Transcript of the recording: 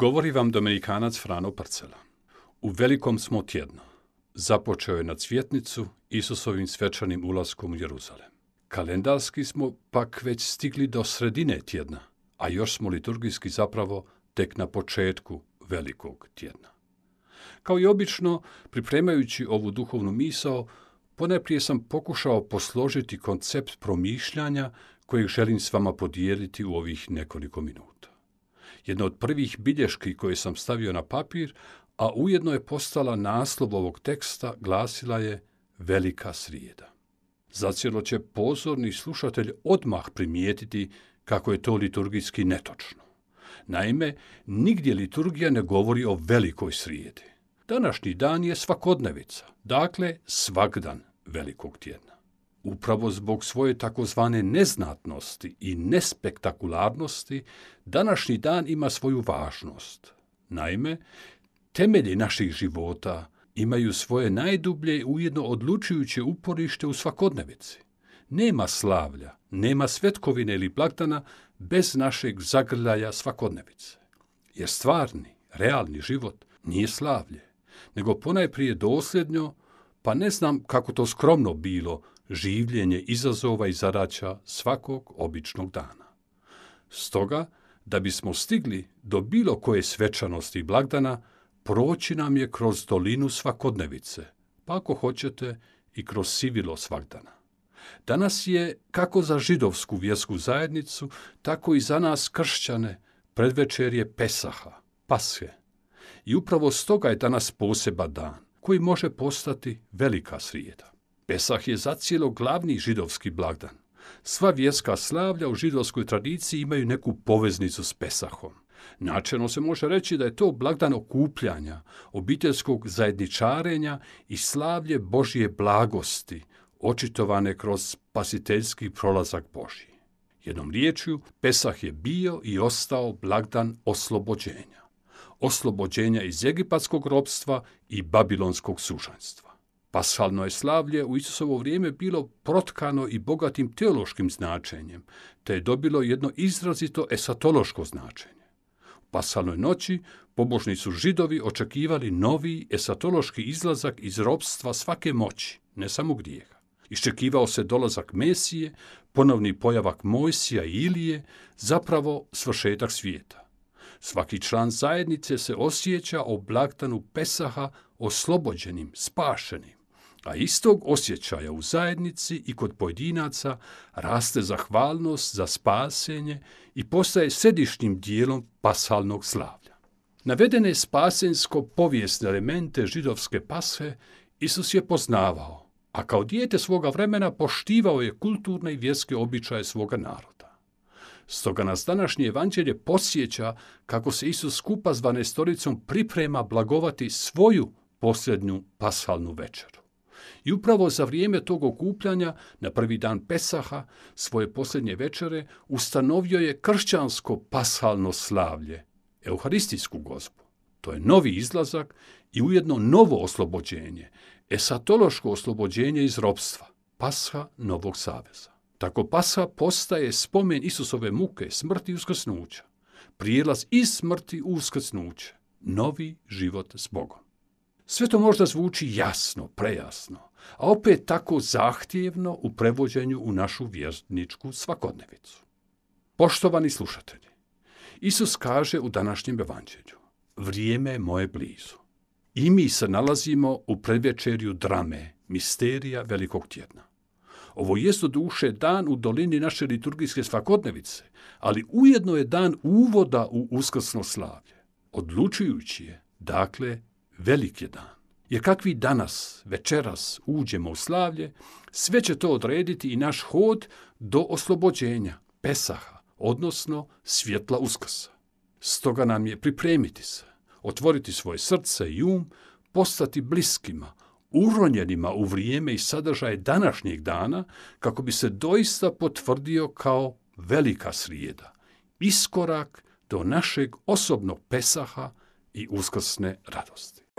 Govori vam Dominikanac Frano Parcela. U velikom smo tjednu. Započeo je na cvjetnicu Isusovim svečanim ulaskom u Jeruzalem. Kalendarski smo pak već stigli do sredine tjedna, a još smo liturgijski zapravo tek na početku velikog tjedna. Kao i obično, pripremajući ovu duhovnu misao, poneprije sam pokušao posložiti koncept promišljanja kojeg želim s vama podijeliti u ovih nekoliko minuta jedna od prvih bilješki koje sam stavio na papir, a ujedno je postala naslov ovog teksta, glasila je Velika srijeda. Zacijelo će pozorni slušatelj odmah primijetiti kako je to liturgijski netočno. Naime, nigdje liturgija ne govori o velikoj srijedi. Današnji dan je svakodnevica, dakle svakdan velikog tjedna. Upravo zbog svoje takozvane neznatnosti i nespektakularnosti, današnji dan ima svoju važnost. Naime, temelji naših života imaju svoje najdublje i ujedno odlučujuće uporište u svakodnevici. Nema slavlja, nema svetkovine ili plaktana bez našeg zagrljaja svakodnevice. Jer stvarni, realni život nije slavlje, nego ponajprije dosljednjo, pa ne znam kako to skromno bilo, življenje izazova i zadaća svakog običnog dana. Stoga, da bismo stigli do bilo koje svečanosti i blagdana, proći nam je kroz dolinu svakodnevice, pa ako hoćete i kroz sivilo svakdana. Danas je, kako za židovsku vjersku zajednicu, tako i za nas kršćane, predvečer je Pesaha, Pashe. I upravo stoga je danas poseban dan, koji može postati velika srijeda. Pesah je zacijelo glavni židovski blagdan. Sva vjerska slavlja u židovskoj tradiciji imaju neku poveznicu s Pesahom. Načelno se može reći da je to blagdan okupljanja, obiteljskog zajedničarenja i slavlje Božije blagosti, očitovane kroz spasiteljski prolazak Božji. Jednom riječju, Pesah je bio i ostao blagdan oslobođenja. Oslobođenja iz egipatskog robstva i babilonskog sužanstva. Pasalno je slavlje u Isusovo vrijeme bilo protkano i bogatim teološkim značenjem, te je dobilo jedno izrazito esatološko značenje. U pasalnoj noći pobožni su židovi očekivali novi esatološki izlazak iz robstva svake moći, ne samo grijeha. Iščekivao se dolazak Mesije, ponovni pojavak Mojsija i Ilije, zapravo svršetak svijeta. Svaki član zajednice se osjeća o blagdanu Pesaha oslobođenim, spašenim a istog osjećaja u zajednici i kod pojedinaca raste zahvalnost za spasenje i postaje središnjim dijelom pasalnog slavlja. Navedene spasensko-povijesne elemente židovske pasve Isus je poznavao, a kao dijete svoga vremena poštivao je kulturne i vjerske običaje svoga naroda. Stoga nas današnje evanđelje posjeća kako se Isus skupa s dvanestoricom priprema blagovati svoju posljednju pasalnu večeru. I upravo za vrijeme tog okupljanja, na prvi dan Pesaha, svoje posljednje večere, ustanovio je kršćansko pashalno slavlje, euharistijsku gozbu. To je novi izlazak i ujedno novo oslobođenje, esatološko oslobođenje iz robstva, pasha Novog Saveza. Tako pasha postaje spomen Isusove muke, smrti i uskrsnuća, prijelaz iz smrti u uskrsnuće, novi život s Bogom. Sve to možda zvuči jasno, prejasno, a opet tako zahtjevno u prevođenju u našu vjerničku svakodnevicu. Poštovani slušatelji, Isus kaže u današnjem evanđelju, vrijeme je moje blizu. I mi se nalazimo u predvečerju drame, misterija velikog tjedna. Ovo jest duše dan u dolini naše liturgijske svakodnevice, ali ujedno je dan uvoda u uskrsno slavlje. Odlučujući je, dakle, velik je dan. Jer kakvi danas, večeras uđemo u slavlje, sve će to odrediti i naš hod do oslobođenja, pesaha, odnosno svjetla uskrsa. Stoga nam je pripremiti se, otvoriti svoje srce i um, postati bliskima, uronjenima u vrijeme i sadržaj današnjeg dana kako bi se doista potvrdio kao velika srijeda, iskorak do našeg osobnog pesaha i uskrsne radosti.